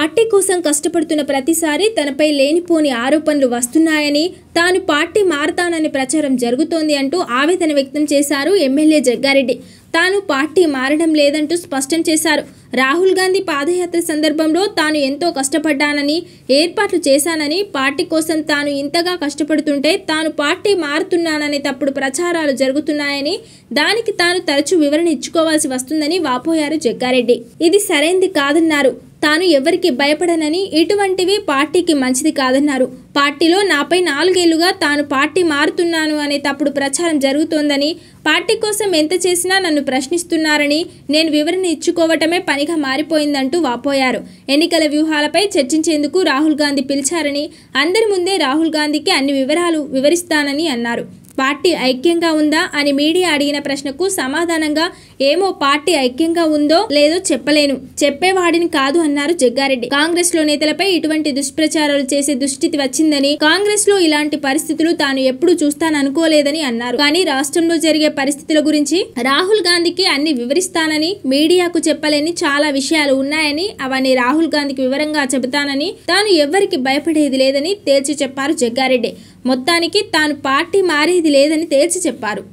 party కోసం కష్టపడుతున్న ప్రతిసారి తనపై లేనిపోని ఆరోపణలు వస్తున్నాయని తాను పార్టీ మారతానని ప్రచారం జరుగుతోంది అంటూ ఆవేదన వ్యక్తం చేశారు ఎమ్మెల్యే జగ్గారెడ్డి తాను పార్టీ మారడం లేదంటూ స్పష్టం చేశారు రాహుల్ గాంధీ పాదయాత్ర సందర్భంలో తాను ఎంతో కష్టపడ్డానని ఏర్పాట్లు చేశానని పార్టీ కోసం తాను ఇంతగా కష్టపడుతుంటే తాను పార్టీ మారుతున్నాననే తప్పుడు ప్రచారాలు జరుగుతున్నాయని దానికి తాను తరచూ వివరణ ఇచ్చుకోవాల్సి వస్తుందని వాపోయారు జగ్గారెడ్డి ఇది సరైంది కాదన్నారు తాను ఎవరికి భయపడనని ఇటువంటివి పార్టీకి మంచిది కాదన్నారు పార్టీలో నాపై నాలుగేళ్లుగా తాను పార్టీ మారుతున్నాను అనే తప్పుడు ప్రచారం జరుగుతోందని పార్టీ కోసం ఎంత చేసినా నన్ను ప్రశ్నిస్తున్నారని నేను వివరణ ఇచ్చుకోవటమే పనిగా మారిపోయిందంటూ వాపోయారు ఎన్నికల వ్యూహాలపై చర్చించేందుకు రాహుల్ గాంధీ పిలిచారని అందరి ముందే రాహుల్ గాంధీకి అన్ని వివరాలు వివరిస్తానని అన్నారు పార్టీ ఐక్యంగా ఉందా అని మీడియా అడిగిన ప్రశ్నకు సమాధానంగా ఏమో పార్టీ ఐక్యంగా ఉందో లేదో చెప్పలేను చెప్పేవాడిని కాదు అన్నారు జగ్గారెడ్డి కాంగ్రెస్ లో నేతలపై ఇటువంటి దుష్ప్రచారాలు చేసే దుస్థితి వచ్చిందని కాంగ్రెస్ లో ఇలాంటి పరిస్థితులు తాను ఎప్పుడు చూస్తాననుకోలేదని అన్నారు కానీ రాష్ట్రంలో జరిగే పరిస్థితుల గురించి రాహుల్ గాంధీకి అన్ని వివరిస్తానని మీడియాకు చెప్పలేని చాలా విషయాలు ఉన్నాయని అవన్నీ రాహుల్ గాంధీకి వివరంగా చెబుతానని తాను ఎవ్వరికి భయపడేది లేదని తేల్చి చెప్పారు జగ్గారెడ్డి మొత్తానికి తాను పార్టీ మారేది లేదని తేల్చి చెప్పారు